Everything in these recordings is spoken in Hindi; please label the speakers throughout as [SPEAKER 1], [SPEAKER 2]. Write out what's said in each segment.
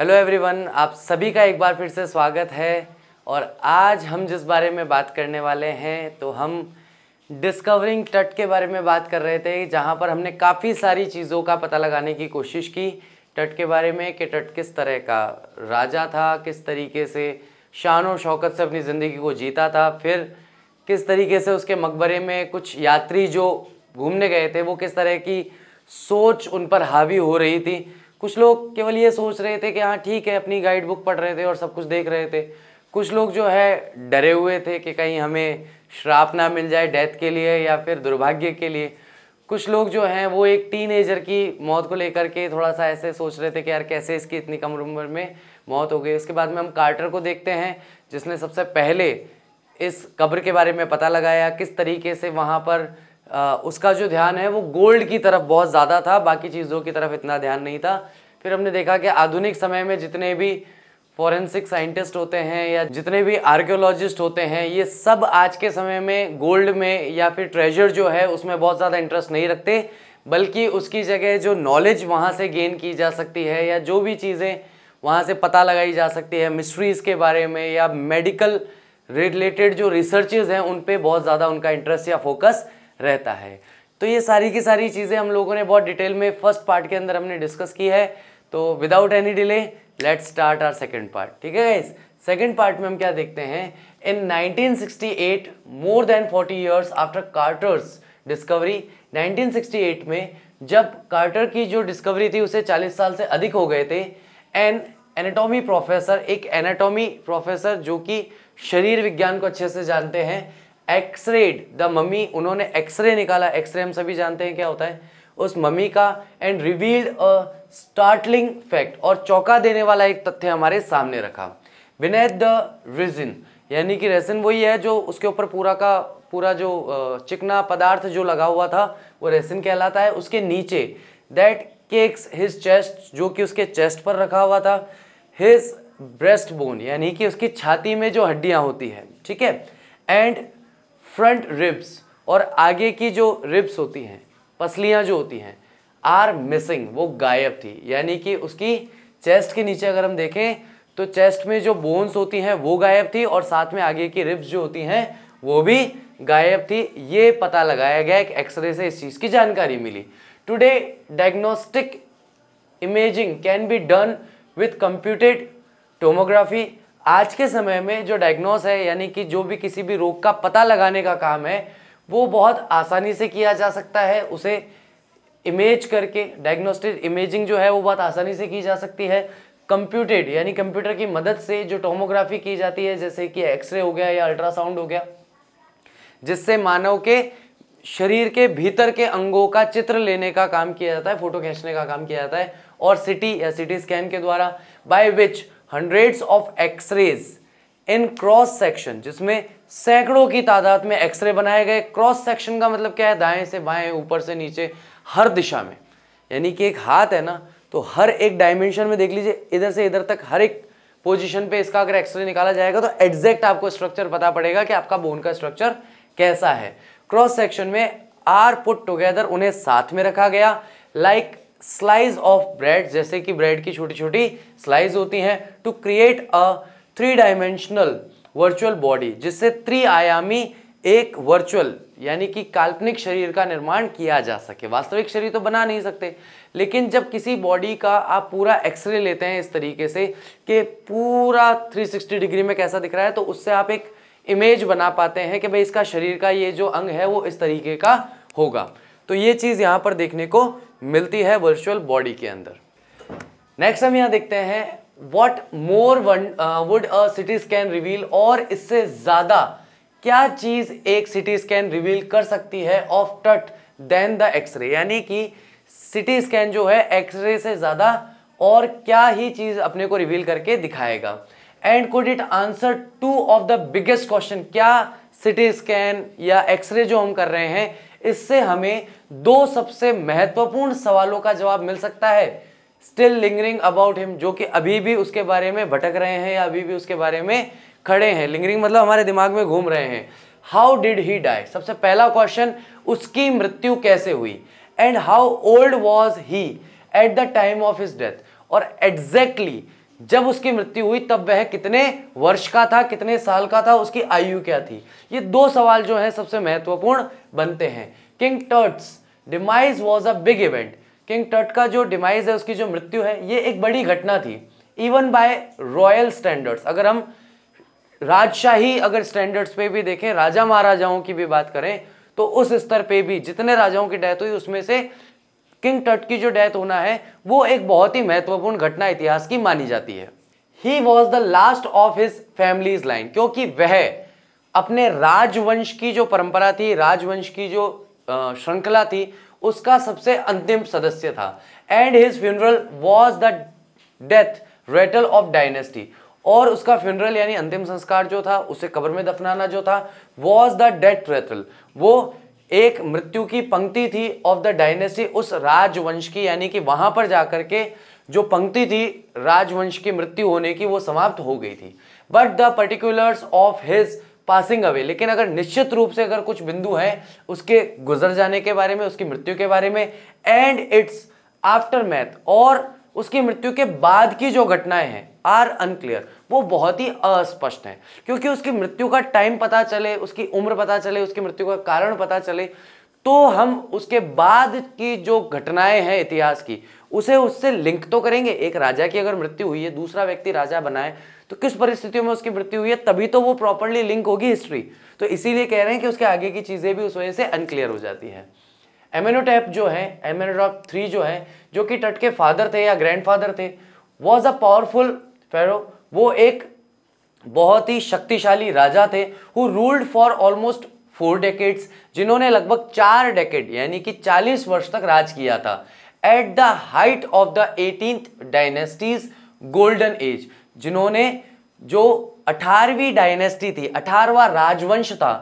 [SPEAKER 1] हेलो एवरीवन आप सभी का एक बार फिर से स्वागत है और आज हम जिस बारे में बात करने वाले हैं तो हम डिस्कवरिंग टट के बारे में बात कर रहे थे जहाँ पर हमने काफ़ी सारी चीज़ों का पता लगाने की कोशिश की टट के बारे में कि टट किस तरह का राजा था किस तरीके से शान और शौकत से अपनी ज़िंदगी को जीता था फिर किस तरीके से उसके मकबरे में कुछ यात्री जो घूमने गए थे वो किस तरह की सोच उन पर हावी हो रही थी कुछ लोग केवल ये सोच रहे थे कि हाँ ठीक है अपनी गाइड बुक पढ़ रहे थे और सब कुछ देख रहे थे कुछ लोग जो है डरे हुए थे कि कहीं हमें श्राप ना मिल जाए डेथ के लिए या फिर दुर्भाग्य के लिए कुछ लोग जो हैं वो एक टीन एजर की मौत को लेकर के थोड़ा सा ऐसे सोच रहे थे कि यार कैसे इसकी इतनी कम उम्र में मौत हो गई उसके बाद में हम कार्टर को देखते हैं जिसने सबसे पहले इस कब्र के बारे में पता लगाया किस तरीके से वहाँ पर उसका जो ध्यान है वो गोल्ड की तरफ बहुत ज़्यादा था बाकी चीज़ों की तरफ इतना ध्यान नहीं था फिर हमने देखा कि आधुनिक समय में जितने भी फॉरेंसिक साइंटिस्ट होते हैं या जितने भी आर्कियोलॉजिस्ट होते हैं ये सब आज के समय में गोल्ड में या फिर ट्रेजर जो है उसमें बहुत ज़्यादा इंटरेस्ट नहीं रखते बल्कि उसकी जगह जो नॉलेज वहाँ से गेन की जा सकती है या जो भी चीज़ें वहाँ से पता लगाई जा सकती है मिस्ट्रीज़ के बारे में या मेडिकल रिलेटेड जो रिसर्चेज हैं उन पर बहुत ज़्यादा उनका इंटरेस्ट या फोकस रहता है तो ये सारी की सारी चीज़ें हम लोगों ने बहुत डिटेल में फर्स्ट पार्ट के अंदर हमने डिस्कस की है तो without any delay let start our second part ठीक है गाइज सेकेंड पार्ट में हम क्या देखते हैं in 1968 more than 40 years after Carter's discovery 1968 में जब कार्टर की जो डिस्कवरी थी उसे 40 साल से अधिक हो गए थे एन एनाटॉमी प्रोफेसर एक एनाटॉमी प्रोफेसर जो कि शरीर विज्ञान को अच्छे से जानते हैं एक्सरेड द मम्मी उन्होंने एक्सरे निकाला एक्सरे हम सभी जानते हैं क्या होता है उस मम्मी का and revealed a startling fact और चौंका देने वाला एक तथ्य हमारे सामने रखा विनय द रिजिन यानी कि रेसिन वही है जो उसके ऊपर पूरा का पूरा जो चिकना पदार्थ जो लगा हुआ था वो रेसिन कहलाता है उसके नीचे दैट केक्स हिज चेस्ट जो कि उसके चेस्ट पर रखा हुआ था हिज ब्रेस्ट बोन यानी कि उसकी छाती में जो हड्डियाँ होती हैं ठीक है एंड फ्रंट रिब्स और आगे की जो रिब्स होती हैं पसलियाँ जो होती हैं आर मिसिंग वो गायब थी यानी कि उसकी चेस्ट के नीचे अगर हम देखें तो चेस्ट में जो बोन्स होती हैं वो गायब थी और साथ में आगे की रिब्स जो होती हैं वो भी गायब थी ये पता लगाया गया एक एक्सरे से इस चीज़ की जानकारी मिली today diagnostic imaging can be done with computed tomography आज के समय में जो डायग्नोस है यानी कि जो भी किसी भी रोग का पता लगाने का काम है वो बहुत आसानी से किया जा सकता है उसे इमेज करके डायग्नोस्टिक इमेजिंग जो है वो बहुत आसानी से की जा सकती है कंप्यूटेड यानी कंप्यूटर की मदद से जो टोमोग्राफी की जाती है जैसे कि एक्सरे हो गया या अल्ट्रासाउंड हो गया जिससे मानव के शरीर के भीतर के अंगों का चित्र लेने का काम किया जाता है फोटो खींचने का काम किया जाता है और सिटी या सिटी स्कैन के द्वारा by which hundreds of x-rays in cross section जिसमें सैकड़ों की तादाद में एक्सरे बनाए गए क्रॉस सेक्शन का मतलब क्या है दाएं से बाएं ऊपर से नीचे हर दिशा में यानी कि एक हाथ है ना तो हर एक डायमेंशन में देख लीजिए इधर से इधर तक हर एक पोजीशन पे इसका अगर एक्सरे निकाला जाएगा तो एग्जैक्ट आपको स्ट्रक्चर पता पड़ेगा कि आपका बोन का स्ट्रक्चर कैसा है क्रॉस सेक्शन में आर पुट टुगेदर उन्हें साथ में रखा गया like like slice of bread जैसे कि ब्रेड की छोटी छोटी स्लाइस होती हैं to create a three dimensional virtual body जिससे त्रिआयामी एक वर्चुअल यानी कि काल्पनिक शरीर का निर्माण किया जा सके वास्तविक शरीर तो बना नहीं सकते लेकिन जब किसी बॉडी का आप पूरा एक्सरे लेते हैं इस तरीके से कि पूरा 360 डिग्री में कैसा दिख रहा है तो उससे आप एक इमेज बना पाते हैं कि भाई इसका शरीर का ये जो अंग है वो इस तरीके का होगा तो ये चीज़ यहां पर देखने को मिलती है वर्चुअल बॉडी के अंदर नेक्स्ट हम यहां देखते हैं what more one would a CT scan reveal और इससे ज़्यादा क्या चीज़ एक सिटी स्कैन रिवील कर सकती है ऑफ टट देन द एक्सरे यानी कि सिटी स्कैन जो है एक्सरे से ज़्यादा और क्या ही चीज़ अपने को रिवील करके दिखाएगा and could it answer two of the biggest question क्या सिटी स्कैन या एक्सरे जो हम कर रहे हैं इससे हमें दो सबसे महत्वपूर्ण सवालों का जवाब मिल सकता है स्टिल लिंगरिंग अबाउट हिम जो कि अभी भी उसके बारे में भटक रहे हैं या अभी भी उसके बारे में खड़े हैं लिंगरिंग मतलब हमारे दिमाग में घूम रहे हैं हाउ डिड ही डाई सबसे पहला क्वेश्चन उसकी मृत्यु कैसे हुई and how old was he at the time of his death और एग्जैक्टली exactly जब उसकी मृत्यु हुई तब वह कितने वर्ष का था कितने साल का था उसकी आयु क्या थी ये दो सवाल जो है सबसे महत्वपूर्ण बनते हैं king Tut's demise was a big event king टर्ट का जो डिमाइज है उसकी जो मृत्यु है ये एक बड़ी घटना थी इवन बाय रॉयल स्टैंडर्ड्स अगर हम राजशाही अगर स्टैंडर्ड्स पे भी देखें राजा महाराजाओं की भी बात करें तो उस स्तर पे भी जितने राजाओं की डेथ हुई उसमें से किंग टट की जो डेथ होना है वो एक बहुत ही महत्वपूर्ण घटना इतिहास की मानी जाती है he was the last of his family's line क्योंकि वह अपने राजवंश की जो परंपरा थी राजवंश की जो श्रृंखला थी उसका सबसे अंतिम सदस्य था and his funeral was the death rattle of dynasty और उसका फ्यूनरल यानी अंतिम संस्कार जो था उसे कब्र में दफनाना जो था वॉज द डेथ रेटल वो एक मृत्यु की पंक्ति थी ऑफ द डायनेस्टी उस राजवंश की यानी कि वहां पर जाकर के जो पंक्ति थी राजवंश की मृत्यु होने की वो समाप्त हो गई थी but the particulars of his passing away लेकिन अगर निश्चित रूप से अगर कुछ बिंदु हैं उसके गुजर जाने के बारे में उसकी मृत्यु के बारे में एंड इट्स आफ्टर मैथ और उसकी मृत्यु के बाद की जो घटनाएं हैं आर अनक्लियर वो बहुत ही अस्पष्ट है क्योंकि उसकी मृत्यु का टाइम पता चले उसकी उम्र पता चले उसकी मृत्यु का कारण पता चले तो हम उसके बाद की जो घटनाएं हैं इतिहास की उसे उससे लिंक तो करेंगे एक राजा की अगर मृत्यु हुई है दूसरा व्यक्ति राजा बनाए तो किस परिस्थितियों में उसकी मृत्यु हुई है तभी तो वो प्रॉपरली लिंक होगी हिस्ट्री तो इसीलिए कह रहे हैं कि उसके आगे की चीज़ें भी उस वजह से अनक्लियर हो जाती है एमेनोटैप जो है एमेनोटॉप थ्री जो है जो कि टट के फादर थे या ग्रैंड थे वॉज अ पावरफुल फेरो वो एक बहुत ही शक्तिशाली राजा थे who ruled for almost four decades जिन्होंने लगभग चार डेकेड यानी कि 40 वर्ष तक राज किया था at the height of the eighteen dynasty's golden age जिन्होंने जो अठारहवीं डायनेस्टी थी अठारवा राजवंश था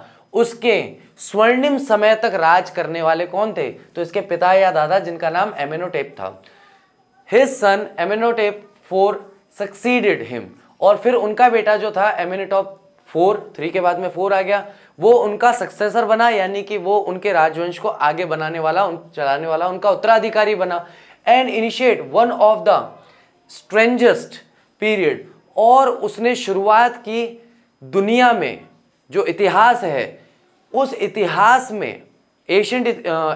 [SPEAKER 1] उसके स्वर्णिम समय तक राज करने वाले कौन थे तो इसके पिता या दादा जिनका नाम एमेनोटेप था his son Amenhotep four succeeded him और फिर उनका बेटा जो था एमिनेटॉप फोर थ्री के बाद में फोर आ गया वो उनका सक्सेसर बना यानी कि वो उनके राजवंश को आगे बनाने वाला उन चलाने वाला उनका उत्तराधिकारी बना and initiate one of the strangest period और उसने शुरुआत की दुनिया में जो इतिहास है उस इतिहास में एशियंट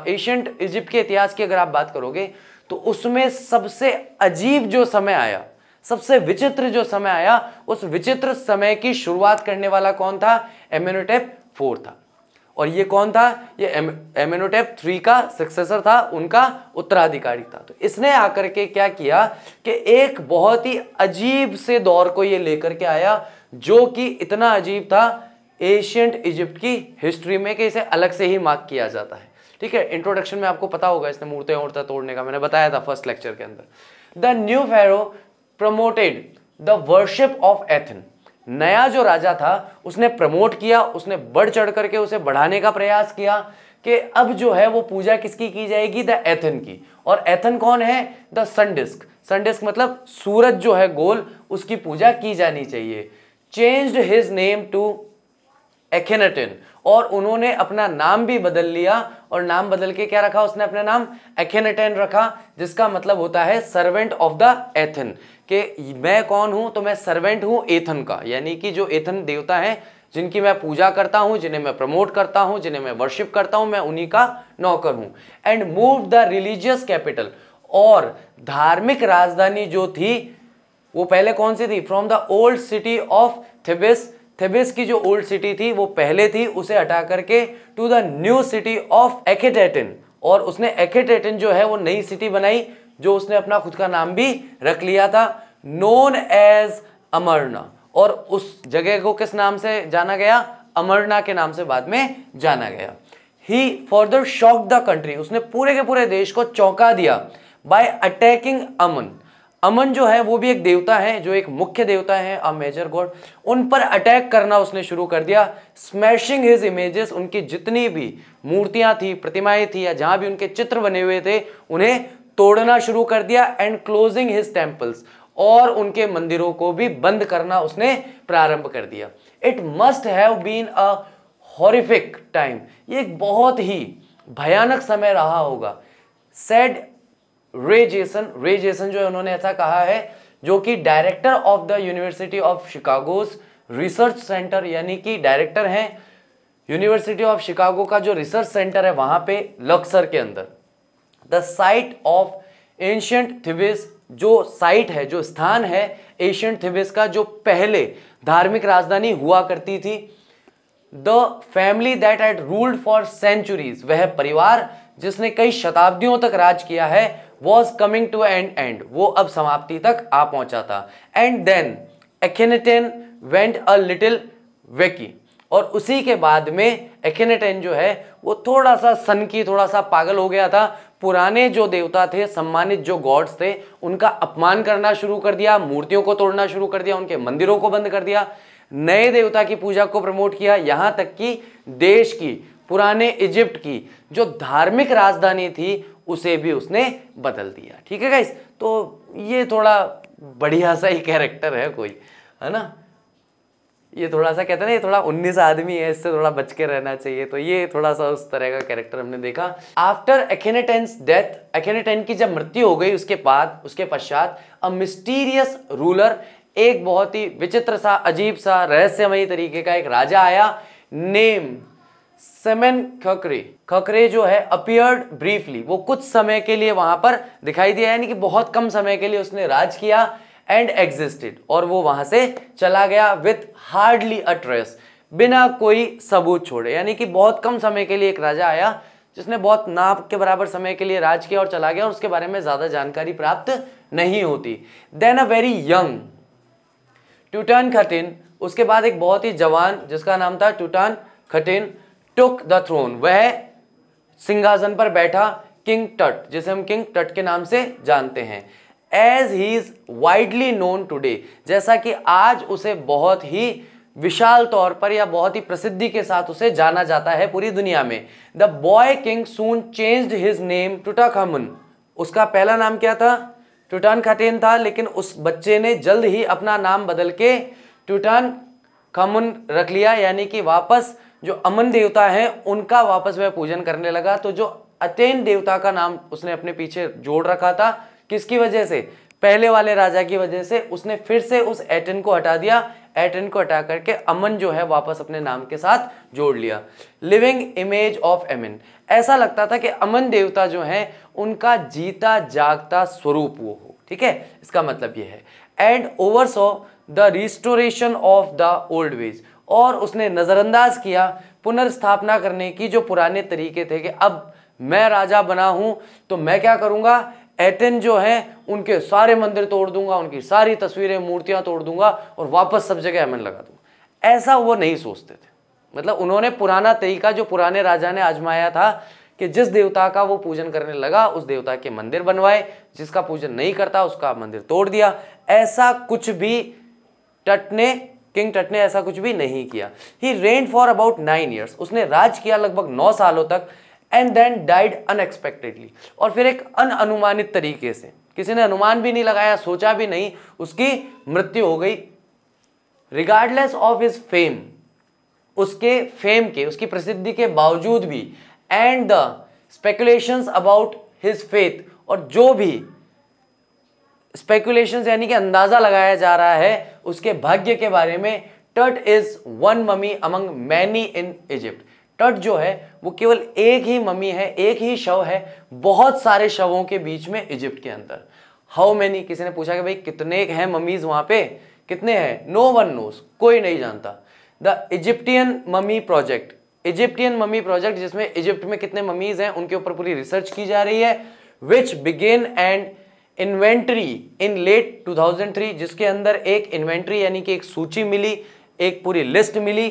[SPEAKER 1] एशियंट इजिप्ट के इतिहास की अगर आप बात करोगे तो उसमें सबसे अजीब जो समय आया सबसे विचित्र जो समय आया उस विचित्र समय की शुरुआत करने वाला कौन था एम्यूनोटेप फोर था और ये कौन था ये एम्यूनोटेप थ्री का सक्सेसर था उनका उत्तराधिकारी था तो इसने आकर के क्या किया कि एक बहुत ही अजीब से दौर को ये लेकर के आया जो कि इतना अजीब था एशियंट इजिप्ट की हिस्ट्री में कि इसे अलग से ही मार्क किया जाता है ठीक है इंट्रोडक्शन में आपको पता होगा इसने मूर्तें उड़ता तोड़ने का मैंने बताया था फर्स्ट लेक्चर के अंदर the new pharaoh promoted the worship of Aten नया जो राजा था उसने प्रमोट किया उसने बढ़ चढ़ करके उसे बढ़ाने का प्रयास किया कि अब जो है वो पूजा किसकी की जाएगी द एथन की और एथन कौन है द सन सनडिस्क मतलब सूरज जो है गोल उसकी पूजा की जानी चाहिए changed his name to Akhenaten और उन्होंने अपना नाम भी बदल लिया और नाम बदल के क्या रखा उसने अपना नाम एखेनेटिन रखा जिसका मतलब होता है सर्वेंट ऑफ द एथन कि मैं कौन हूं तो मैं सर्वेंट हूं एथन का यानी कि जो एथन देवता है जिनकी मैं पूजा करता हूं जिन्हें मैं प्रमोट करता हूं जिन्हें मैं वर्शिप करता हूं मैं उन्हीं का नौकर हूं and move the religious capital और धार्मिक राजधानी जो थी वो पहले कौन सी थी from the old city of Thebes Thebes की जो ओल्ड सिटी थी वो पहले थी उसे हटा करके to the new city of Akhetaten और उसने एकेटेटन जो है वो नई सिटी बनाई जो उसने अपना खुद का नाम भी रख लिया था नोन एज अमरना और उस जगह को किस नाम से जाना गया अमरना के नाम से बाद में जाना गया he further shock the country उसने पूरे के पूरे देश को चौंका दिया बाय अटैकिंग अमन अमन जो है वो भी एक देवता है जो एक मुख्य देवता है अ मेजर गॉड उन पर अटैक करना उसने शुरू कर दिया स्मैशिंग हिज इमेजेस उनकी जितनी भी मूर्तियां थी प्रतिमाएं थी या जहां भी उनके चित्र बने हुए थे उन्हें तोड़ना शुरू कर दिया एंड क्लोजिंग हिज टेम्पल्स और उनके मंदिरों को भी बंद करना उसने प्रारंभ कर दिया it must have been a horrific time ये एक बहुत ही भयानक समय रहा होगा सेड रे जेसन रे जेसन जो है उन्होंने ऐसा कहा है जो कि director of the university of Chicago's research centre यानी कि डायरेक्टर हैं यूनिवर्सिटी ऑफ शिकागो का जो रिसर्च सेंटर है वहां पे लक्सर के अंदर the site of ancient Thebes जो साइट है जो स्थान है एशियंट थिबिस का जो पहले धार्मिक राजधानी हुआ करती थी the family that had ruled for centuries वह परिवार जिसने कई शताब्दियों तक राज किया है was coming to an end वो अब समाप्ति तक आ पहुंचा था and then Akhenaten went a little wacky और उसी के बाद में एखेनेटेन जो है वो थोड़ा सा सनकी थोड़ा सा पागल हो गया था पुराने जो देवता थे सम्मानित जो गॉड्स थे उनका अपमान करना शुरू कर दिया मूर्तियों को तोड़ना शुरू कर दिया उनके मंदिरों को बंद कर दिया नए देवता की पूजा को प्रमोट किया यहाँ तक कि देश की पुराने इजिप्ट की जो धार्मिक राजधानी थी उसे भी उसने बदल दिया ठीक है गाइस तो ये थोड़ा बढ़िया सा ही कैरेक्टर है कोई है ना ये थोड़ा सा कहते हैं ना ये थोड़ा उन्नीस आदमी है इससे थोड़ा बच के रहना चाहिए तो ये थोड़ा सा उस तरह का कैरेक्टर हमने देखा आफ्टर एखेनेटेंस डेथ एकेनेटेन की जब मृत्यु हो गई उसके बाद उसके पश्चात अ मिस्टीरियस रूलर एक बहुत ही विचित्र सा अजीब सा रहस्यमयी तरीके का एक राजा आया नेम सेमेन खकरे खकरे जो है अपियर्ड ब्रीफली वो कुछ समय के लिए वहां पर दिखाई दिया यानी कि बहुत कम समय के लिए उसने राज किया एंड एग्जिस्टेड और वो वहां से चला गया विथ हार्डली अ ट्रेस बिना कोई सबूत छोड़े यानी कि बहुत कम समय के लिए एक राजा आया जिसने बहुत नाप के बराबर समय के लिए राज किया और चला गया और उसके बारे में ज्यादा जानकारी प्राप्त नहीं होती then a very young Tutankhaten उसके बाद एक बहुत ही जवान जिसका नाम था टूटन खटिन टुक द थ्रोन वह सिंहासन पर बैठा किंग टट जिसे हम किंग टट के नाम से जानते हैं as he is widely known today जैसा कि आज उसे बहुत ही विशाल तौर पर या बहुत ही प्रसिद्धि के साथ उसे जाना जाता है पूरी दुनिया में the boy king soon changed his name Khamun उसका पहला नाम क्या था टूटान खटेन था लेकिन उस बच्चे ने जल्द ही अपना नाम बदल के टूटान खमुन रख लिया यानी कि वापस जो अमन देवता हैं उनका वापस वह पूजन करने लगा तो जो अतेन देवता का नाम उसने अपने पीछे जोड़ रखा था किसकी वजह से पहले वाले राजा की वजह से उसने फिर से उस एटन को हटा दिया एटन को हटा करके अमन जो है वापस अपने नाम के साथ जोड़ लिया लिविंग इमेज ऑफ एमिन ऐसा लगता था कि अमन देवता जो है उनका जीता जागता स्वरूप वो हो ठीक है इसका मतलब ये है and oversaw the restoration of the old ways और उसने नज़रअंदाज किया पुनर्स्थापना करने की जो पुराने तरीके थे कि अब मैं राजा बना हूं तो मैं क्या करूंगा एटेन जो है उनके सारे मंदिर तोड़ दूंगा उनकी सारी तस्वीरें मूर्तियां तोड़ दूंगा और वापस सब जगह अमन लगा दूंगा ऐसा वो नहीं सोचते थे मतलब उन्होंने पुराना तरीका जो पुराने राजा ने आजमाया था कि जिस देवता का वो पूजन करने लगा उस देवता के मंदिर बनवाए जिसका पूजन नहीं करता उसका मंदिर तोड़ दिया ऐसा कुछ भी टट ने किंग टट ने ऐसा कुछ भी नहीं किया he reigned for about nine years उसने राज किया लगभग नौ सालों तक एंड देन डाइड अनएक्सपेक्टेडली और फिर एक अनअनुमानित तरीके से किसी ने अनुमान भी नहीं लगाया सोचा भी नहीं उसकी मृत्यु हो गई रिगार्डलेस ऑफ हिज फेम उसके फेम के उसकी प्रसिद्धि के बावजूद भी and the speculations about his faith और जो भी स्पेकुलेशंस यानी कि अंदाज़ा लगाया जा रहा है उसके भाग्य के बारे में टर्ट is one mummy among many in Egypt Tut जो है वो केवल एक ही मम्मी है एक ही शव है बहुत सारे शवों के बीच में इजिप्ट के अंदर हाउ मैनी किसी ने पूछा कि भाई कितने हैं मम्मीज वहां पे कितने हैं नो वन नोस कोई नहीं जानता the Egyptian mummy project Egyptian mummy project जिसमें इजिप्ट में कितने ममीज हैं उनके ऊपर पूरी रिसर्च की जा रही है which began and inventory in late 2003 जिसके अंदर एक इन्वेंट्री यानी कि एक सूची मिली एक पूरी लिस्ट मिली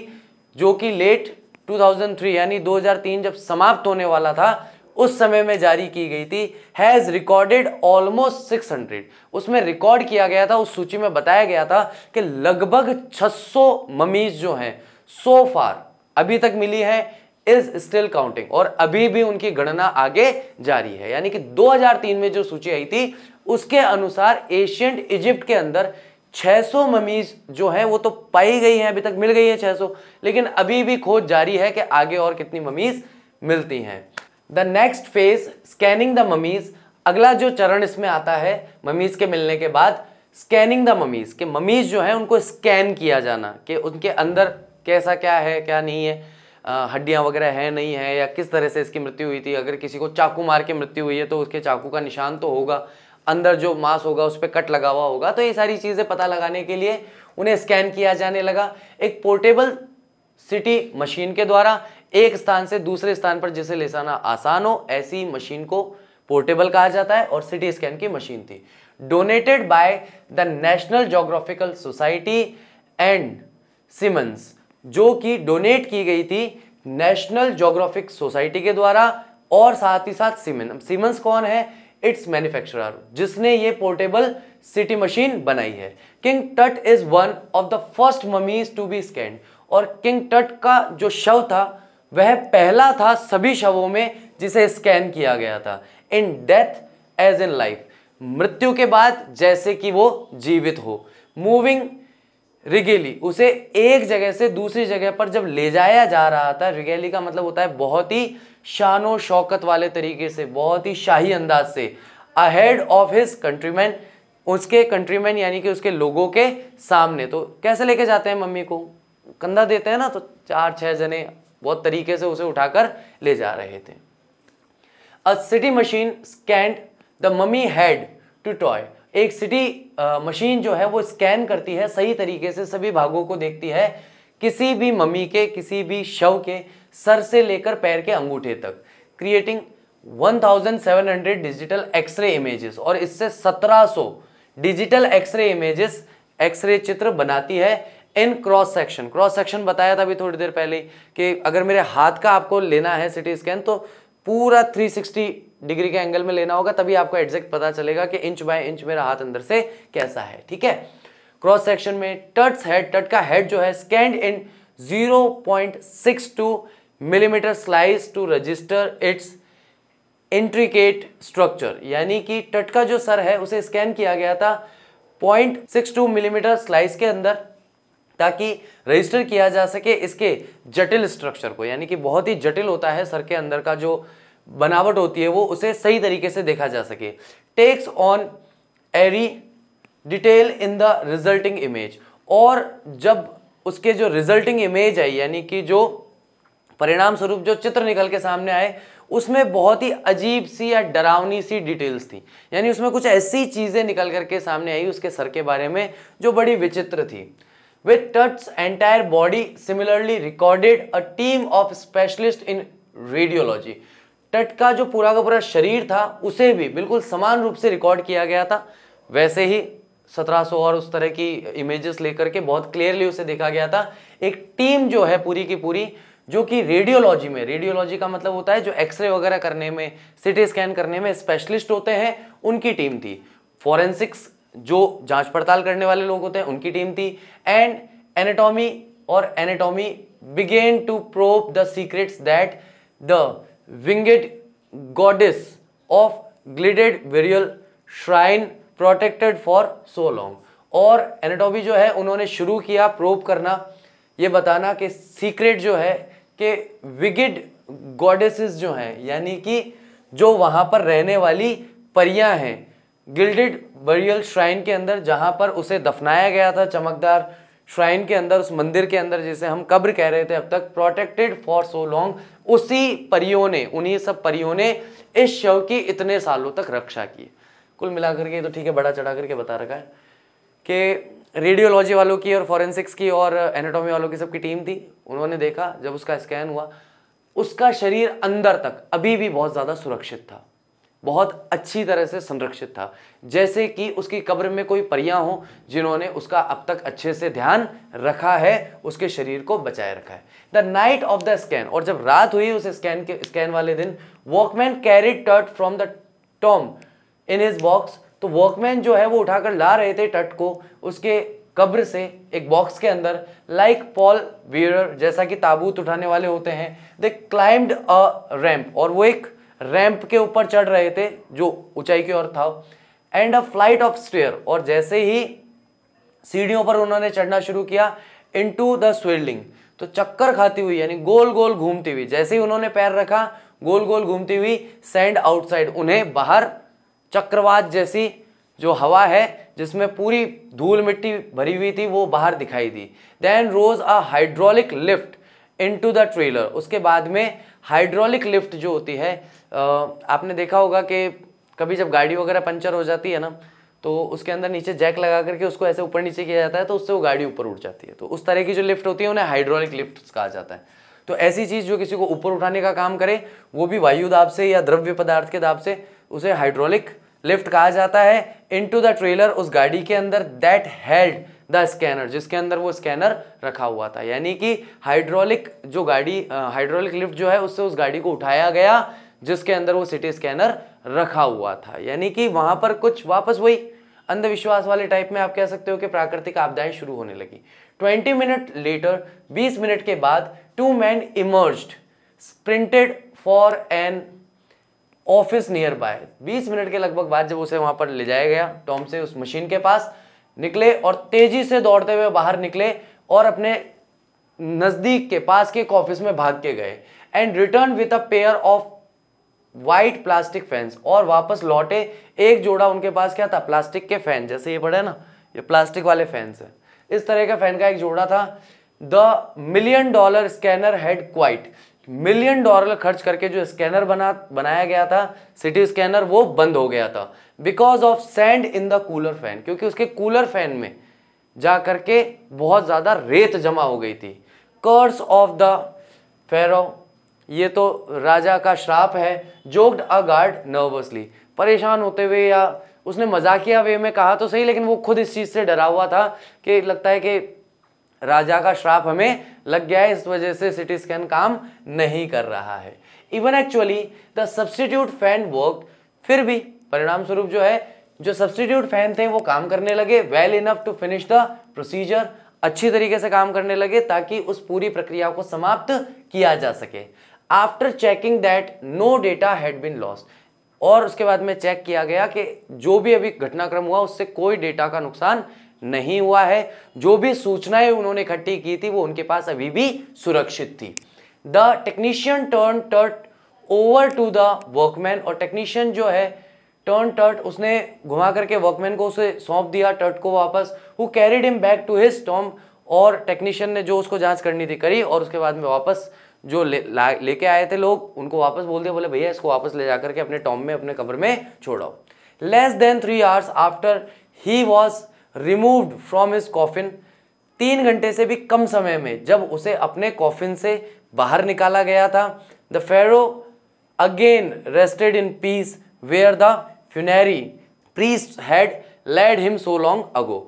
[SPEAKER 1] जो कि लेट 2003 यानी 2003 जब समाप्त होने वाला था उस समय में जारी की गई थी हैज़ रिकॉर्डेड ऑलमोस्ट 600 उसमें रिकॉर्ड किया गया था उस सूची में बताया गया था कि लगभग 600 ममीज जो हैं सो फार अभी तक मिली है इज स्टिल काउंटिंग और अभी भी उनकी गणना आगे जारी है यानी कि 2003 में जो सूची आई थी उसके अनुसार एशियंट इजिप्ट के अंदर 600 ममीज जो हैं वो तो पाई गई हैं अभी तक मिल गई हैं 600 लेकिन अभी भी खोज जारी है कि आगे और कितनी ममीज मिलती हैं the next phase scanning the mummies अगला जो चरण इसमें आता है ममीज के मिलने के बाद स्कैनिंग द ममीज के ममीज जो है उनको स्कैन किया जाना कि उनके अंदर कैसा क्या है क्या नहीं है हड्डियाँ वगैरह है नहीं है या किस तरह से इसकी मृत्यु हुई थी अगर किसी को चाकू मार के मृत्यु हुई है तो उसके चाकू का निशान तो होगा अंदर जो मांस होगा उस पर कट लगा हुआ होगा तो ये सारी चीज़ें पता लगाने के लिए उन्हें स्कैन किया जाने लगा एक पोर्टेबल सिटी मशीन के द्वारा एक स्थान से दूसरे स्थान पर जिसे ले जाना आसान हो ऐसी मशीन को पोर्टेबल कहा जाता है और सिटी स्कैन की मशीन थी donated by the national geographical society and Siemens जो कि डोनेट की गई थी नेशनल जोग्राफिक सोसाइटी के द्वारा और साथ ही साथ सिमन सिमंस कौन है इट्स मैन्युफैक्चरर जिसने ये पोर्टेबल सिटी मशीन बनाई है king Tut is one of the first mummies to be scanned और किंग टट का जो शव था वह पहला था सभी शवों में जिसे स्कैन किया गया था in death as in life मृत्यु के बाद जैसे कि वो जीवित हो मूविंग रिगेली उसे एक जगह से दूसरी जगह पर जब ले जाया जा रहा था रिगेली का मतलब होता है बहुत ही शान शौकत वाले तरीके से बहुत ही शाही अंदाज से अहेड ऑफ हिज कंट्रीमैन उसके कंट्रीमैन यानी कि उसके लोगों के सामने तो कैसे लेके जाते हैं मम्मी को कंधा देते हैं ना तो चार छः जने बहुत तरीके से उसे उठाकर ले जा रहे थे a CT machine scanned the mummy had to toy एक सिटी मशीन जो है वो स्कैन करती है सही तरीके से सभी भागों को देखती है किसी भी मम्मी के किसी भी शव के सर से लेकर पैर के अंगूठे तक क्रिएटिंग 1700 डिजिटल एक्सरे इमेजेस और इससे 1700 डिजिटल एक्सरे इमेजेस एक्सरे चित्र बनाती है in cross section cross section बताया था अभी थोड़ी देर पहले कि अगर मेरे हाथ का आपको लेना है सिटी स्कैन तो पूरा 360 डिग्री के एंगल में लेना होगा तभी आपको एग्जैक्ट पता चलेगा कि इंच बाय इंच मेरा हाथ अंदर से कैसा है ठीक है क्रॉस सेक्शन में टट्स हेड टट का हेड जो है scanned in 0.62 millimetre slice to register its intricate structure यानी कि टट का जो सर है उसे स्कैन किया गया था 0.62 मिलीमीटर mm स्लाइस के अंदर ताकि रजिस्टर किया जा सके इसके जटिल स्ट्रक्चर को यानी कि बहुत ही जटिल होता है सर के अंदर का जो बनावट होती है वो उसे सही तरीके से देखा जा सके takes on eerie detail in the resulting image और जब उसके जो रिजल्टिंग इमेज आई यानी कि जो परिणाम स्वरूप जो चित्र निकल के सामने आए उसमें बहुत ही अजीब सी या डरावनी सी डिटेल्स थी यानी उसमें कुछ ऐसी चीज़ें निकल करके सामने आई उसके सर के बारे में जो बड़ी विचित्र थी with Tut's entire body similarly recorded a team of specialist in radiology Tut का जो पूरा का पूरा शरीर था उसे भी बिल्कुल समान रूप से रिकॉर्ड किया गया था वैसे ही 1700 और उस तरह की इमेजेस लेकर के बहुत क्लियरली उसे देखा गया था एक टीम जो है पूरी की पूरी जो कि रेडियोलॉजी में रेडियोलॉजी का मतलब होता है जो एक्सरे वगैरह करने में सिटी स्कैन करने में स्पेशलिस्ट होते हैं उनकी टीम थी फॉरेंसिक्स जो जांच पड़ताल करने वाले लोग होते हैं उनकी टीम थी एंड एनाटॉमी और anatomy began to probe the secrets that the winged goddess of gilded burial shrine protected for so long और एनाटॉमी जो है उन्होंने शुरू किया प्रोव करना ये बताना कि सीक्रेट जो है कि विगिड गॉडेसेस जो हैं यानी कि जो वहाँ पर रहने वाली परियाँ हैं गिल्डेड बरियल श्राइन के अंदर जहाँ पर उसे दफनाया गया था चमकदार श्राइन के अंदर उस मंदिर के अंदर जिसे हम कब्र कह रहे थे अब तक प्रोटेक्टेड फॉर सो लॉन्ग उसी परियों ने उन्हीं सब परियों ने इस शव की इतने सालों तक रक्षा की कुल मिलाकर के तो ठीक है बड़ा चढ़ा करके बता रखा है कि रेडियोलॉजी वालों की और फॉरेंसिक्स की और एनाटॉमी वालों की सबकी टीम थी उन्होंने देखा जब उसका स्कैन हुआ उसका शरीर अंदर तक अभी भी बहुत ज़्यादा सुरक्षित था बहुत अच्छी तरह से संरक्षित था जैसे कि उसकी कब्र में कोई परियां हो जिन्होंने उसका अब तक अच्छे से ध्यान रखा है उसके शरीर को बचाए रखा है the night of the scan और जब रात हुई उस स्कैन के स्कैन वाले दिन वॉकमैन कैरी टर्ट from the tomb in his box तो वर्कमैन जो है वो उठाकर ला रहे थे टट को उसके कब्र से एक बॉक्स के अंदर लाइक पॉल वियर जैसा कि ताबूत उठाने वाले होते हैं दे क्लाइम्ड अ रैंप और वो एक रैंप के ऊपर चढ़ रहे थे जो ऊंचाई की ओर था and a flight of stair और जैसे ही सीढ़ियों पर उन्होंने चढ़ना शुरू किया इन टू द स्वेल्डिंग तो चक्कर खाती हुई यानी गोल गोल घूमती हुई जैसे ही उन्होंने पैर रखा गोल गोल घूमती हुई सैंड आउटसाइड उन्हें बाहर चक्रवात जैसी जो हवा है जिसमें पूरी धूल मिट्टी भरी हुई थी वो बाहर दिखाई दी then rose a hydraulic lift into the trailer उसके बाद में हाइड्रोलिक लिफ्ट जो होती है आपने देखा होगा कि कभी जब गाड़ी वगैरह पंचर हो जाती है ना तो उसके अंदर नीचे जैक लगा करके उसको ऐसे ऊपर नीचे किया जाता है तो उससे वो गाड़ी ऊपर उठ जाती है तो उस तरह की जो लिफ्ट होती है उन्हें हाइड्रोलिक लिफ्ट कहा जाता है तो ऐसी चीज़ जो किसी को ऊपर उठाने का काम करे वो भी वायु दाब से या द्रव्य पदार्थ के दाब से उसे हाइड्रोलिक लिफ्ट कहा जाता है इनटू द ट्रेलर उस गाड़ी के अंदर दैट हेल्ड द स्कैनर जिसके अंदर वो स्कैनर रखा हुआ था यानी कि हाइड्रोलिक जो गाड़ी हाइड्रोलिक लिफ्ट जो है उससे उस गाड़ी को उठाया गया जिसके अंदर वो सिटी स्कैनर रखा हुआ था यानी कि वहां पर कुछ वापस वही अंधविश्वास वाले टाइप में आप कह सकते हो कि प्राकृतिक आपदाएं शुरू होने लगी 20 मिनट लेटर 20 मिनट के बाद two men emerge sprinted for an office nearby बीस मिनट के लगभग बाद जब उसे वहां पर ले जाया गया टॉम से उस मशीन के पास निकले और तेजी से दौड़ते हुए बाहर निकले और अपने नजदीक के पास के एक ऑफिस में भाग के गए and return with a pair of white plastic fans और वापस लौटे एक जोड़ा उनके पास क्या था प्लास्टिक के फैन जैसे ये पड़े ना ये प्लास्टिक वाले फैंस हैं इस तरह का फैन का एक जोड़ा था the million dollar scanner had quit million dollar खर्च करके जो स्कैनर बना बनाया गया था सिटी स्कैनर वो बंद हो गया था because of sand in the cooler fan क्योंकि उसके कूलर फैन में जा करके बहुत ज़्यादा रेत जमा हो गई थी कर्स ऑफ द फेरो ये तो राजा का श्राप है जोक्ड अ गार्ड नर्वसली परेशान होते हुए या उसने मजाकिया वे में कहा तो सही लेकिन वो खुद इस चीज़ से डरा हुआ था कि लगता है कि राजा का श्राप हमें लग गया है इस वजह से सिटी स्कैन काम नहीं कर रहा है even actually the substitute fan work फिर भी परिणाम स्वरूप जो है जो सब्सटीट्यूट फैन थे वो काम करने लगे well enough to finish the procedure अच्छी तरीके से काम करने लगे ताकि उस पूरी प्रक्रिया को समाप्त किया जा सके after checking that no data had been lost और उसके बाद में चेक किया गया कि जो भी अभी घटनाक्रम हुआ उससे कोई डेटा का नुकसान नहीं हुआ है जो भी सूचनाएं उन्होंने इकट्ठी की थी वो उनके पास अभी भी सुरक्षित थी द टेक्नीशियन टर्न टर्ट ओवर टू द वर्कमैन और टेक्नीशियन जो है टर्न टर्ट उसने घुमा करके वर्कमैन को उसे सौंप दिया टर्ट को वापस वो carried him back to his tomb और टेक्नीशियन ने जो उसको जांच करनी थी करी और उसके बाद में वापस जो ले लेके आए थे लोग उनको वापस बोल दिया बोले भैया इसको वापस ले जा करके अपने टॉम में अपने कमर में छोड़ाओ less than three hours after he was removed from his coffin तीन घंटे से भी कम समय में जब उसे अपने कॉफिन से बाहर निकाला गया था the pharaoh again rested in peace where the funerary priests had laid him so long ago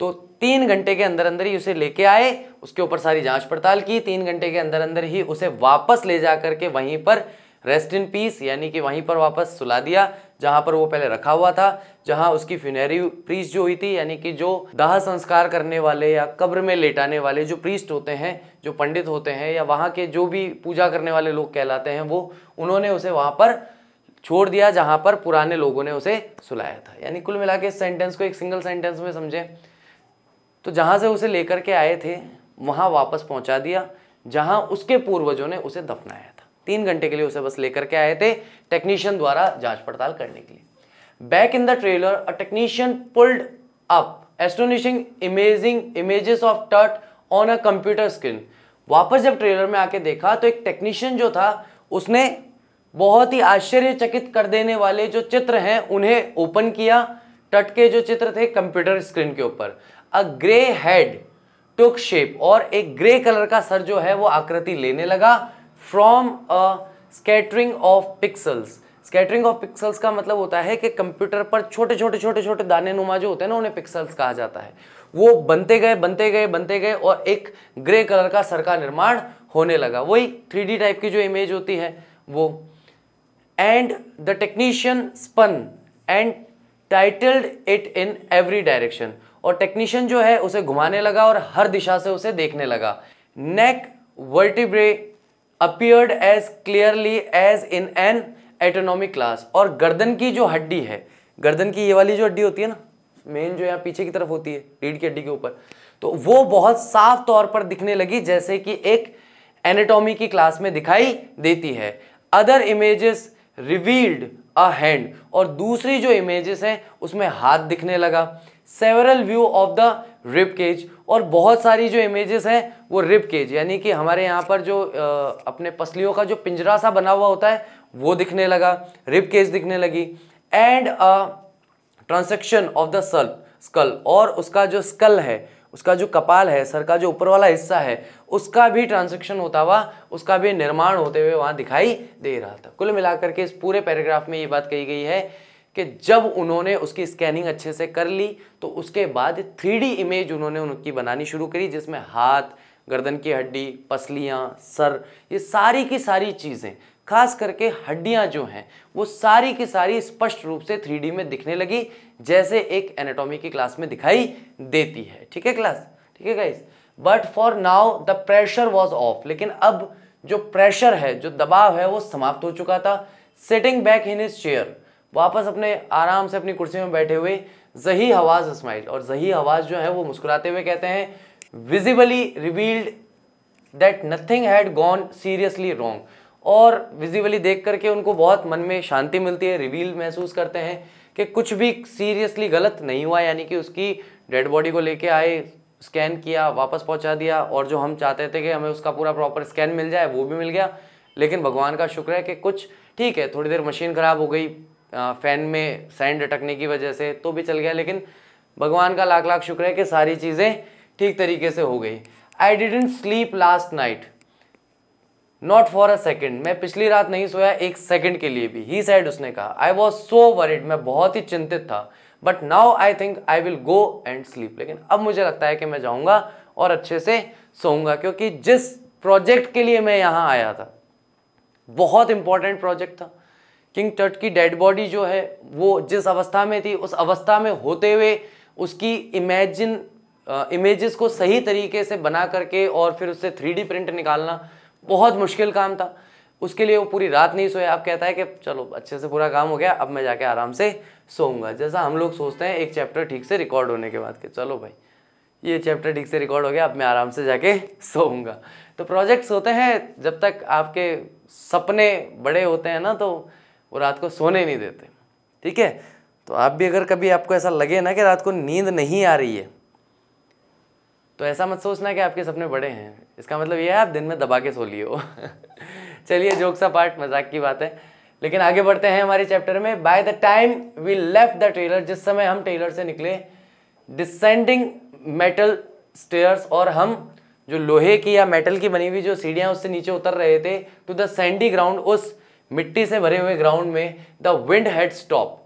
[SPEAKER 1] तो तीन घंटे के अंदर अंदर ही उसे लेके आए उसके ऊपर सारी जांच पड़ताल की तीन घंटे के अंदर अंदर ही उसे वापस ले जा करके वहीं पर रेस्ट इन पीस यानी कि वहीं पर वापस सुला दिया जहाँ पर वो पहले रखा हुआ था जहाँ उसकी फ्यूनेरी प्रीस्ट जो हुई थी यानी कि जो दाह संस्कार करने वाले या कब्र में लेटाने वाले जो प्रीस्ट होते हैं जो पंडित होते हैं या वहाँ के जो भी पूजा करने वाले लोग कहलाते हैं वो उन्होंने उसे वहाँ पर छोड़ दिया जहाँ पर पुराने लोगों ने उसे सुलाया था यानी कुल मिला के इस सेंटेंस को एक सिंगल सेंटेंस में समझें तो जहाँ से उसे लेकर के आए थे वहाँ वापस पहुँचा दिया जहाँ उसके पूर्वजों ने उसे दफनाया था तीन घंटे के लिए उसे बस लेकर के आए थे टेक्नीशियन द्वारा जांच पड़ताल करने के लिए back in the trailer a technician pulled up astonishing imaging images of टर्ट ऑन अ कंप्यूटर स्क्रीन वापस जब ट्रेलर में आके देखा तो एक टेक्नीशियन जो था उसने बहुत ही आश्चर्यचकित कर देने वाले जो चित्र हैं उन्हें ओपन किया टट के जो चित्र थे कंप्यूटर स्क्रीन के ऊपर a grey head took shape और एक ग्रे कलर का सर जो है वो आकृति लेने लगा from a scattering of pixels scattering of pixels का मतलब होता है कि कंप्यूटर पर छोटे छोटे छोटे छोटे दाने नुमा जो होते हैं ना उन्हें पिक्सल्स कहा जाता है वो बनते गए बनते गए बनते गए और एक ग्रे कलर का सर का निर्माण होने लगा वही थ्री टाइप की जो इमेज होती है वो and the technician spun and tilted it in every direction और टेक्नीशियन जो है उसे घुमाने लगा और हर दिशा से उसे देखने लगा neck vertebrae appeared as clearly as in an anatomic class और गर्दन की जो हड्डी है गर्दन की ये वाली जो हड्डी होती है ना मेन जो यहाँ पीछे की तरफ होती है रीढ़ की हड्डी के ऊपर तो वो बहुत साफ तौर पर दिखने लगी जैसे कि एक एनेटोमी की क्लास में दिखाई देती है other images revealed a hand और दूसरी जो इमेजेस हैं उसमें हाथ दिखने लगा several view of the rib cage और बहुत सारी जो इमेजेस हैं वो रिप केज यानी कि हमारे यहाँ पर जो अपने पसलियों का जो पिंजरा सा बना हुआ होता है वो दिखने लगा रिप केज दिखने लगी एंड ट्रांसेक्शन ऑफ द सल स्कल और उसका जो स्कल है उसका जो कपाल है सर का जो ऊपर वाला हिस्सा है उसका भी ट्रांसेक्शन होता हुआ उसका भी निर्माण होते हुए वहाँ दिखाई दे रहा था कुल मिलाकर के इस पूरे पैराग्राफ में ये बात कही गई है कि जब उन्होंने उसकी स्कैनिंग अच्छे से कर ली तो उसके बाद थ्री इमेज उन्होंने उनकी बनानी शुरू करी जिसमें हाथ गर्दन की हड्डी पसलियाँ सर ये सारी की सारी चीज़ें खास करके हड्डियाँ जो हैं वो सारी की सारी स्पष्ट रूप से थ्री में दिखने लगी जैसे एक एनाटॉमी की क्लास में दिखाई देती है ठीक है क्लास ठीक है guys but for now the pressure was off लेकिन अब जो प्रेशर है जो दबाव है वो समाप्त हो चुका था settling back in his chair वापस अपने आराम से अपनी कुर्सी में बैठे हुए जही हवाज स्माइल और जही हवाज जो है वो मुस्कुराते हुए कहते हैं visibly revealed that nothing had gone seriously wrong और विजिबली देख करके उनको बहुत मन में शांति मिलती है रिवील महसूस करते हैं कि कुछ भी सीरियसली गलत नहीं हुआ यानी कि उसकी डेड बॉडी को लेके आए स्कैन किया वापस पहुंचा दिया और जो हम चाहते थे कि हमें उसका पूरा प्रॉपर स्कैन मिल जाए वो भी मिल गया लेकिन भगवान का शुक्र है कि कुछ ठीक है थोड़ी देर मशीन ख़राब हो गई फ़ैन में सैंड अटकने की वजह से तो भी चल गया लेकिन भगवान का लाख लाख शुक्र है कि सारी चीज़ें ठीक तरीके से हो गई I didn't sleep last night not for a second मैं पिछली रात नहीं सोया एक सेकेंड के लिए भी ही सैड उसने कहा आई वॉज सो वरिड मैं बहुत ही चिंतित था but now I think I will go and sleep लेकिन अब मुझे लगता है कि मैं जाऊँगा और अच्छे से सोऊंगा क्योंकि जिस प्रोजेक्ट के लिए मैं यहाँ आया था बहुत इंपॉर्टेंट प्रोजेक्ट था किंग टट की डेड बॉडी जो है वो जिस अवस्था में थी उस अवस्था में होते हुए उसकी इमेजिन इमेजेस को सही तरीके से बना करके और फिर उससे थ्री प्रिंट निकालना बहुत मुश्किल काम था उसके लिए वो पूरी रात नहीं सोया आप कहता है कि चलो अच्छे से पूरा काम हो गया अब मैं जाके आराम से सोऊंगा जैसा हम लोग सोचते हैं एक चैप्टर ठीक से रिकॉर्ड होने के बाद के चलो भाई ये चैप्टर ठीक से रिकॉर्ड हो गया अब मैं आराम से जाके सोऊंगा तो प्रोजेक्ट्स होते हैं जब तक आपके सपने बड़े होते हैं ना तो वो रात को सोने नहीं देते ठीक है तो आप भी अगर कभी आपको ऐसा लगे ना कि रात को नींद नहीं आ रही है तो ऐसा मत सोचना कि आपके सपने बड़े हैं इसका मतलब यह है आप दिन में दबा के सो लिए हो चलिए जोक सा पार्ट मजाक की बात है लेकिन आगे बढ़ते हैं हमारे चैप्टर में by the time we left the trailer जिस समय हम ट्रेलर से निकले डिसेंडिंग मेटल स्टेयर्स और हम जो लोहे की या मेटल की बनी हुई जो सीढ़ियाँ उससे नीचे उतर रहे थे टू द सैंडी ग्राउंड उस मिट्टी से भरे हुए ग्राउंड में द विंड हैड स्टॉप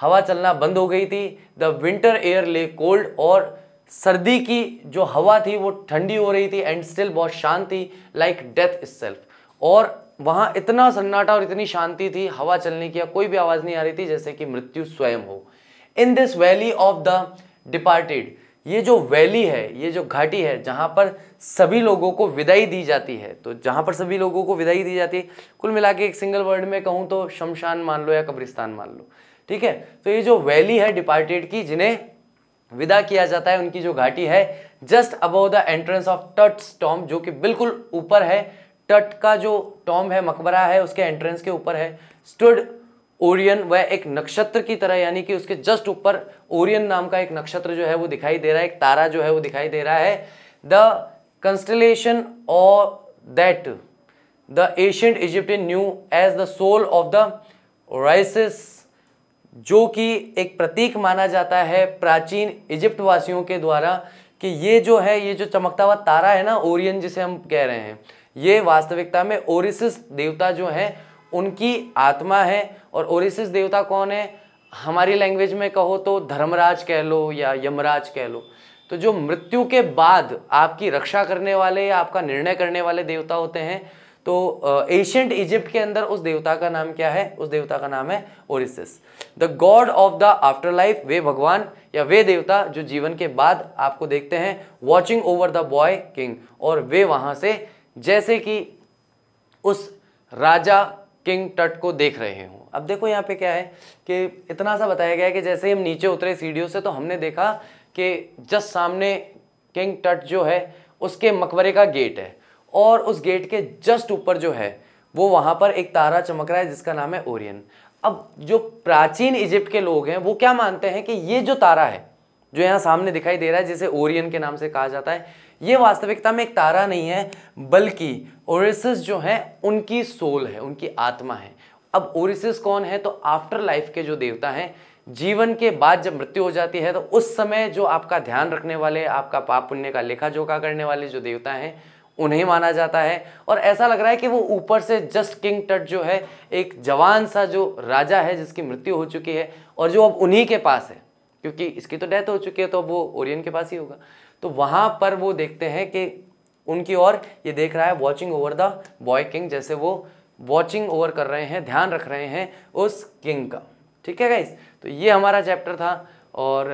[SPEAKER 1] हवा चलना बंद हो गई थी the winter air lay cold और सर्दी की जो हवा थी वो ठंडी हो रही थी एंड स्टिल बहुत शांत थी लाइक डेथ इज और वहाँ इतना सन्नाटा और इतनी शांति थी हवा चलने की या कोई भी आवाज़ नहीं आ रही थी जैसे कि मृत्यु स्वयं हो in this valley of the departed ये जो वैली है ये जो घाटी है जहाँ पर सभी लोगों को विदाई दी जाती है तो जहाँ पर सभी लोगों को विदाई दी जाती है कुल मिला के एक सिंगल वर्ड में कहूँ तो शमशान मान लो या कब्रिस्तान मान लो ठीक है तो ये जो वैली है डिपार्टेड की जिन्हें विदा किया जाता है उनकी जो घाटी है just above the entrance of Tut's tomb जो कि बिल्कुल ऊपर है टट का जो टॉम है मकबरा है उसके एंट्रेंस के ऊपर है स्टूड ओरियन वह एक नक्षत्र की तरह यानी कि उसके जस्ट ऊपर ओरियन नाम का एक नक्षत्र जो है वो दिखाई दे रहा है एक तारा जो है वो दिखाई दे रहा है द कंस्टलेशन और that the ancient Egyptian knew as the soul of the Osiris जो कि एक प्रतीक माना जाता है प्राचीन इजिप्ट वासियों के द्वारा कि ये जो है ये जो चमकता हुआ तारा है ना ओरियन जिसे हम कह रहे हैं ये वास्तविकता में ओरिसिस देवता जो है उनकी आत्मा है और ओरिसिस देवता कौन है हमारी लैंग्वेज में कहो तो धर्मराज कह लो या यमराज कह लो तो जो मृत्यु के बाद आपकी रक्षा करने वाले या आपका निर्णय करने वाले देवता होते हैं तो एशियंट इजिप्ट के अंदर उस देवता का नाम क्या है उस देवता का नाम है Osiris the god of the afterlife वे भगवान या वे देवता जो जीवन के बाद आपको देखते हैं watching over the boy king और वे वहाँ से जैसे कि उस राजा किंग टट को देख रहे हों अब देखो यहाँ पे क्या है कि इतना सा बताया गया है कि जैसे हम नीचे उतरे सीढ़ियों से तो हमने देखा कि जस्ट सामने किंग टट जो है उसके मकबरे का गेट है और उस गेट के जस्ट ऊपर जो है वो वहाँ पर एक तारा चमक रहा है जिसका नाम है ओरियन अब जो प्राचीन इजिप्ट के लोग हैं वो क्या मानते हैं कि ये जो तारा है जो यहाँ सामने दिखाई दे रहा है जिसे ओरियन के नाम से कहा जाता है ये वास्तविकता में एक तारा नहीं है बल्कि ओरिसिस जो है उनकी सोल है उनकी आत्मा है अब ओरिसिस कौन है तो आफ्टर लाइफ के जो देवता हैं जीवन के बाद जब मृत्यु हो जाती है तो उस समय जो आपका ध्यान रखने वाले आपका पाप पुण्य का लेखा जोखा करने वाले जो देवता हैं उन्हें माना जाता है और ऐसा लग रहा है कि वो ऊपर से जस्ट किंग टट जो है एक जवान सा जो राजा है जिसकी मृत्यु हो चुकी है और जो अब उन्हीं के पास है क्योंकि इसकी तो डेथ हो चुकी है तो अब वो ओरियन के पास ही होगा तो वहाँ पर वो देखते हैं कि उनकी ओर ये देख रहा है watching over the boy king जैसे वो वॉचिंग ओवर कर रहे हैं ध्यान रख रहे हैं उस किंग का ठीक है गाइस तो ये हमारा चैप्टर था और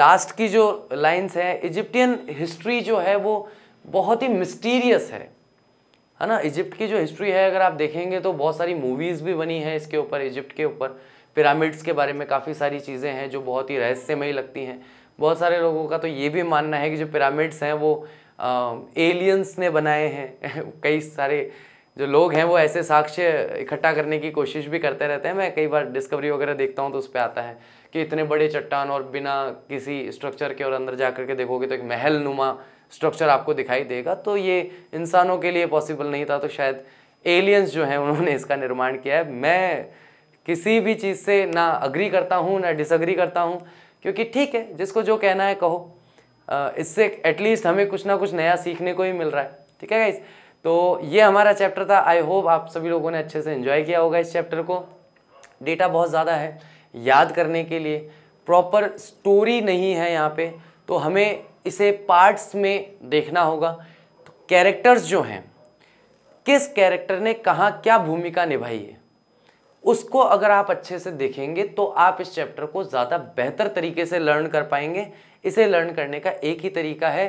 [SPEAKER 1] लास्ट की जो लाइंस है इजिप्टियन हिस्ट्री जो है वो बहुत ही मिस्टीरियस है है ना इजिप्ट की जो हिस्ट्री है अगर आप देखेंगे तो बहुत सारी मूवीज़ भी बनी है इसके ऊपर इजिप्ट के ऊपर पिरामिड्स के बारे में काफ़ी सारी चीज़ें हैं जो बहुत ही रहस्यमयी लगती हैं बहुत सारे लोगों का तो ये भी मानना है कि जो पिरामिड्स हैं वो आ, एलियंस ने बनाए हैं कई सारे जो लोग हैं वो ऐसे साक्ष्य इकट्ठा करने की कोशिश भी करते रहते हैं मैं कई बार डिस्कवरी वगैरह देखता हूँ तो उस पर आता है कि इतने बड़े चट्टान और बिना किसी स्ट्रक्चर के और अंदर जा कर के देखोगे तो एक महल नुमा स्ट्रक्चर आपको दिखाई देगा तो ये इंसानों के लिए पॉसिबल नहीं था तो शायद एलियंस जो हैं उन्होंने इसका निर्माण किया है मैं किसी भी चीज़ से ना अग्री करता हूँ ना डिसअग्री करता हूँ क्योंकि ठीक है जिसको जो कहना है कहो इससे एटलीस्ट हमें कुछ ना कुछ नया सीखने को ही मिल रहा है ठीक है गाइज तो ये हमारा चैप्टर था आई होप आप सभी लोगों ने अच्छे से इन्जॉय किया होगा इस चैप्टर को डेटा बहुत ज़्यादा है याद करने के लिए प्रॉपर स्टोरी नहीं है यहाँ पे तो हमें इसे पार्ट्स में देखना होगा तो कैरेक्टर्स जो हैं किस कैरेक्टर ने कहाँ क्या भूमिका निभाई है उसको अगर आप अच्छे से देखेंगे तो आप इस चैप्टर को ज़्यादा बेहतर तरीके से लर्न कर पाएंगे इसे लर्न करने का एक ही तरीका है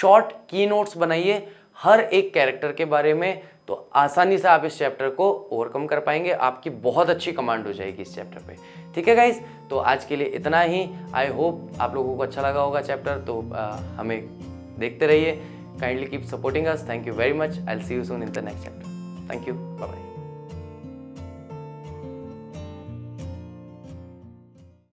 [SPEAKER 1] शॉर्ट की नोट्स बनाइए हर एक कैरेक्टर के बारे में तो आसानी से आप इस चैप्टर को ओवरकम कर पाएंगे आपकी बहुत अच्छी कमांड हो जाएगी इस चैप्टर पे ठीक है गाइज तो आज के लिए इतना ही आई होप आप लोगों को अच्छा लगा होगा चैप्टर तो आ, हमें देखते रहिए kindly keep supporting us thank you very much I see you soon in the next chapter thank you bye